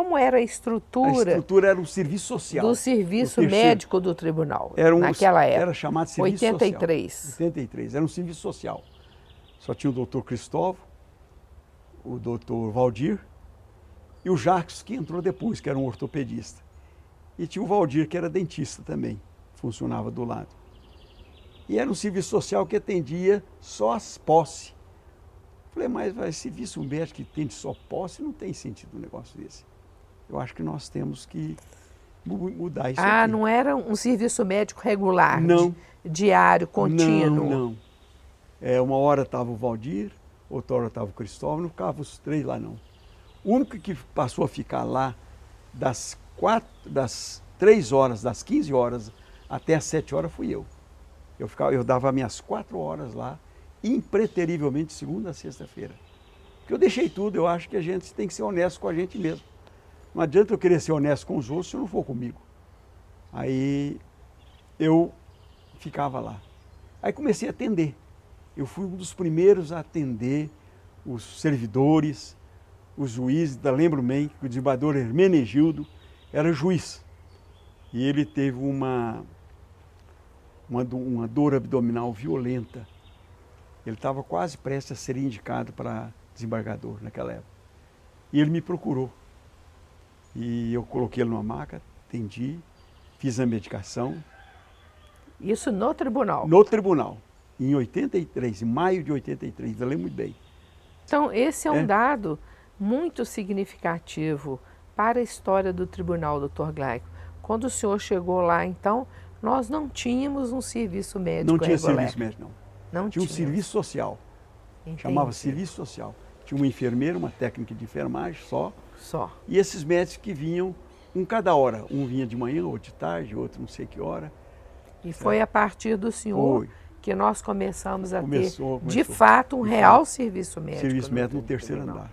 Como era a estrutura? A estrutura era o serviço social. Do serviço médico do tribunal, era um, naquela época. Era chamado de serviço 83. social. 83. Era um serviço social. Só tinha o doutor Cristóvão, o doutor Valdir e o Jacques, que entrou depois, que era um ortopedista. E tinha o Valdir, que era dentista também, funcionava do lado. E era um serviço social que atendia só as posse. Falei, mas vai, serviço médico que atende só posse, não tem sentido um negócio desse. Eu acho que nós temos que mudar isso. Ah, aqui. não era um serviço médico regular? Não. diário, contínuo? Não, não. É, uma hora estava o Valdir, outra hora estava o Cristóvão, não ficavam os três lá, não. O único que passou a ficar lá das, quatro, das horas, das 15 horas até as sete horas fui eu. Eu, ficava, eu dava minhas quatro horas lá, impreterivelmente, segunda a sexta-feira. Porque eu deixei tudo, eu acho que a gente tem que ser honesto com a gente mesmo. Não adianta eu querer ser honesto com os outros se eu não for comigo. Aí eu ficava lá. Aí comecei a atender. Eu fui um dos primeiros a atender os servidores, os juízes. Da, lembro bem que o desembargador Hermenegildo era juiz. E ele teve uma, uma, uma dor abdominal violenta. Ele estava quase prestes a ser indicado para desembargador naquela época. E ele me procurou. E eu coloquei ele numa maca, atendi, fiz a medicação. Isso no tribunal? No tribunal, em 83, em maio de 83, eu lembro muito bem. Então, esse é um é. dado muito significativo para a história do tribunal, doutor Glaico. Quando o senhor chegou lá, então, nós não tínhamos um serviço médico Não tinha regular. serviço médico, não. Não tinha. Tinha um serviço social. Entendi. Chamava serviço social. Tinha uma enfermeira, uma técnica de enfermagem só. Só. E esses médicos que vinham, um cada hora. Um vinha de manhã, outro de tarde, outro não sei que hora. E foi é. a partir do senhor foi. que nós começamos a começou, ter, começou. de fato, um real serviço médico. Serviço médico no, terceiro andar.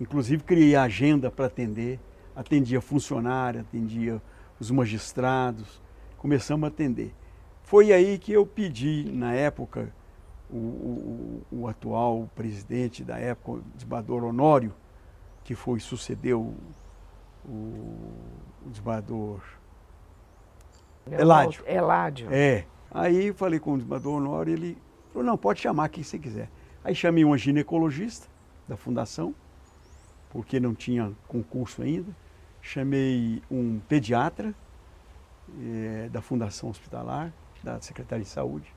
Inclusive, criei agenda para atender. Atendia funcionário, atendia os magistrados. Começamos a atender. Foi aí que eu pedi, na época, o, o, atual presidente da época, desembargador Honório, que foi sucedeu o, o desembargador é Eládio. É Eládio. É. Aí falei com o desembargador Honório, ele falou, não, pode chamar quem você quiser. Aí chamei uma ginecologista da fundação, porque não tinha concurso ainda. Chamei um pediatra é, da Fundação Hospitalar, da Secretaria de Saúde.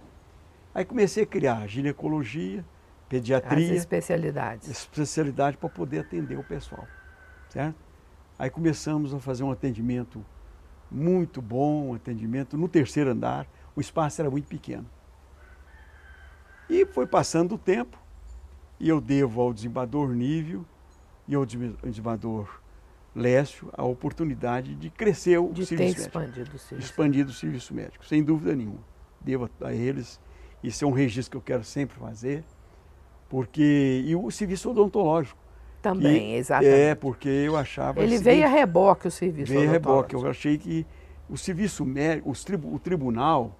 Aí comecei a criar ginecologia, pediatria. As especialidades. Especialidade para poder atender o pessoal, certo? Aí começamos a fazer um atendimento muito bom, um atendimento no terceiro andar. O espaço era muito pequeno. E foi passando o tempo, e eu devo ao desembador Nível e ao desembador Lécio a oportunidade de crescer o de serviço ter médico. expandido o serviço. Expandido o serviço médico, sem dúvida nenhuma. Devo a eles isso é um registro que eu quero sempre fazer, porque e o serviço odontológico também, que, exatamente. É porque eu achava ele assim veio a reboque o serviço veio odontológico. Veio a reboque. Eu achei que o serviço médico, os tribu, o tribunal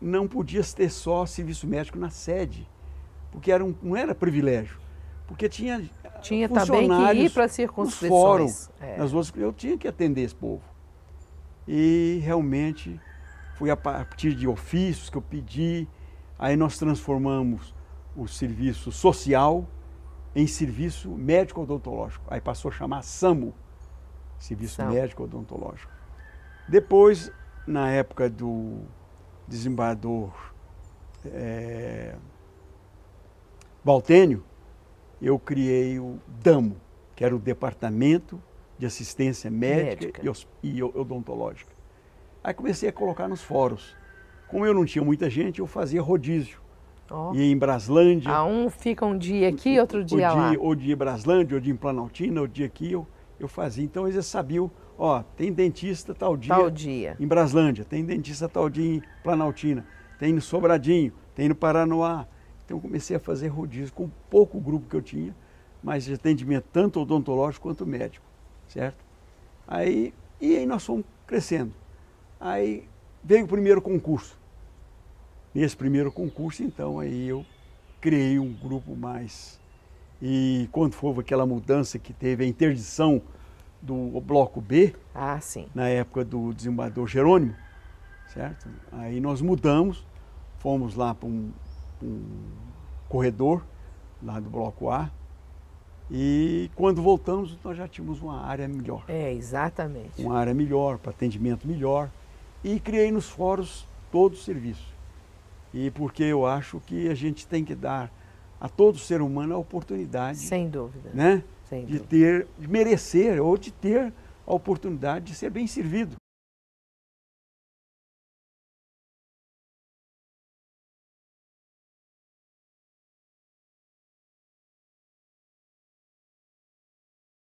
não podia ter só serviço médico na sede, porque era um, não era privilégio, porque tinha eh, tinha também que ir para circunscrições. Fórum, é. nas outras, eu tinha que atender esse povo. E realmente foi a partir de ofícios que eu pedi Aí nós transformamos o serviço social em serviço médico odontológico. Aí passou a chamar SAMO, Serviço Médico Odontológico. Depois, na época do desembargador é, eu criei o DAMO, que era o Departamento de Assistência Médica, Médica. E, e Odontológica. Aí comecei a colocar nos fóruns. Como eu não tinha muita gente, eu fazia rodízio. Oh. em Braslândia. Ah, um fica um dia aqui, outro dia ou lá. Dia, ou de Braslândia, ou de Planaltina, ou dia aqui, eu, eu fazia. Então eles sabiam, ó, tem dentista tal dia, tal dia em Braslândia, tem dentista tal dia em Planaltina, tem no Sobradinho, tem no Paranoá. Então eu comecei a fazer rodízio com pouco grupo que eu tinha, mas de atendimento tanto odontológico quanto médico, certo? Aí, e aí nós fomos crescendo. Aí Veio o primeiro concurso. Nesse primeiro concurso, então, aí eu criei um grupo mais. E quando foi aquela mudança que teve a interdição do Bloco B, ah, sim. na época do desembargador Jerônimo, certo? Aí nós mudamos, fomos lá para um, um corredor lá do Bloco A, e quando voltamos, nós já tínhamos uma área melhor. É, exatamente. Uma área melhor, para atendimento melhor e criei nos fóruns todo o serviço. E porque eu acho que a gente tem que dar a todo ser humano a oportunidade. Sem dúvida. Né? Sem de dúvida. ter, de merecer ou de ter a oportunidade de ser bem servido.